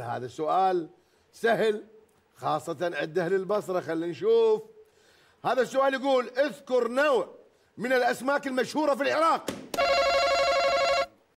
هذا السؤال سهل خاصة عند أهل البصرة خلينا نشوف هذا السؤال يقول اذكر نوع من الأسماك المشهورة في العراق